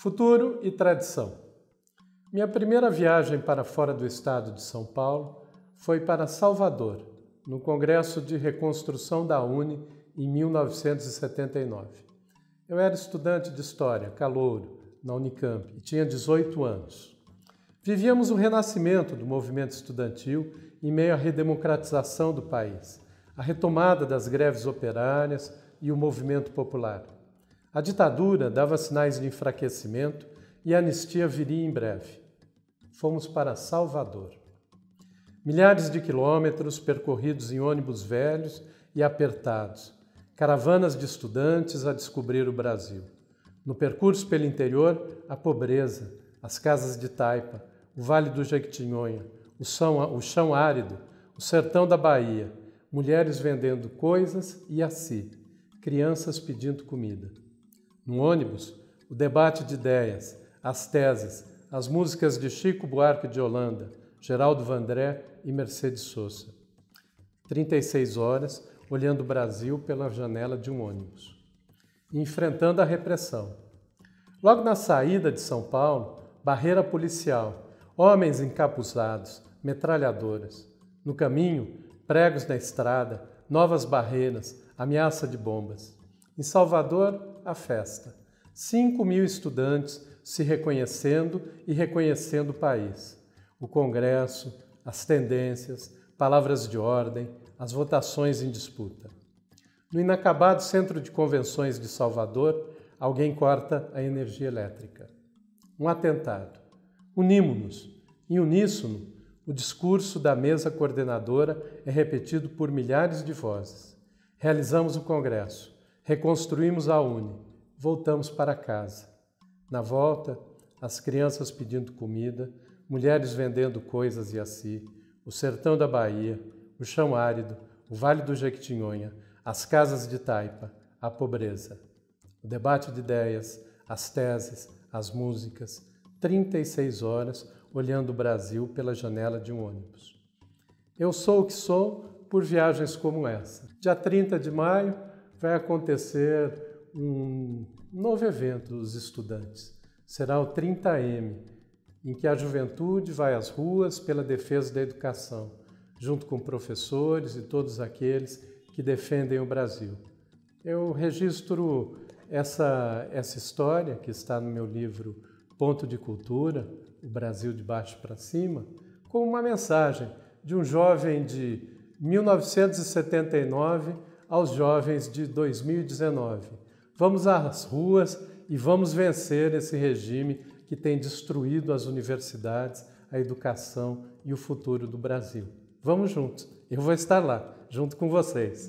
Futuro e tradição. Minha primeira viagem para fora do estado de São Paulo foi para Salvador, no Congresso de Reconstrução da UNE em 1979. Eu era estudante de História, calouro, na Unicamp, e tinha 18 anos. Vivíamos o renascimento do movimento estudantil em meio à redemocratização do país, a retomada das greves operárias e o movimento popular. A ditadura dava sinais de enfraquecimento e a anistia viria em breve. Fomos para Salvador. Milhares de quilômetros percorridos em ônibus velhos e apertados, caravanas de estudantes a descobrir o Brasil. No percurso pelo interior, a pobreza, as casas de taipa, o Vale do Jequitinhonha, o chão, o chão árido, o sertão da Bahia, mulheres vendendo coisas e a si, crianças pedindo comida. No ônibus, o debate de ideias, as teses, as músicas de Chico Buarque de Holanda, Geraldo Vandré e Mercedes Sosa. 36 horas olhando o Brasil pela janela de um ônibus. enfrentando a repressão. Logo na saída de São Paulo, barreira policial, homens encapuzados, metralhadoras. No caminho, pregos na estrada, novas barreiras, ameaça de bombas. Em Salvador, a festa. 5 mil estudantes se reconhecendo e reconhecendo o país. O Congresso, as tendências, palavras de ordem, as votações em disputa. No inacabado Centro de Convenções de Salvador, alguém corta a energia elétrica. Um atentado. Unimos-nos. Em uníssono, o discurso da mesa coordenadora é repetido por milhares de vozes. Realizamos o Congresso. Reconstruímos a Uni, voltamos para casa. Na volta, as crianças pedindo comida, mulheres vendendo coisas e assim, o sertão da Bahia, o chão árido, o vale do Jequitinhonha, as casas de taipa, a pobreza. O debate de ideias, as teses, as músicas, 36 horas olhando o Brasil pela janela de um ônibus. Eu sou o que sou por viagens como essa. Dia 30 de maio, vai acontecer um novo evento dos estudantes. Será o 30M, em que a juventude vai às ruas pela defesa da educação, junto com professores e todos aqueles que defendem o Brasil. Eu registro essa, essa história que está no meu livro Ponto de Cultura, o Brasil de baixo para cima, com uma mensagem de um jovem de 1979 aos jovens de 2019. Vamos às ruas e vamos vencer esse regime que tem destruído as universidades, a educação e o futuro do Brasil. Vamos juntos. Eu vou estar lá, junto com vocês.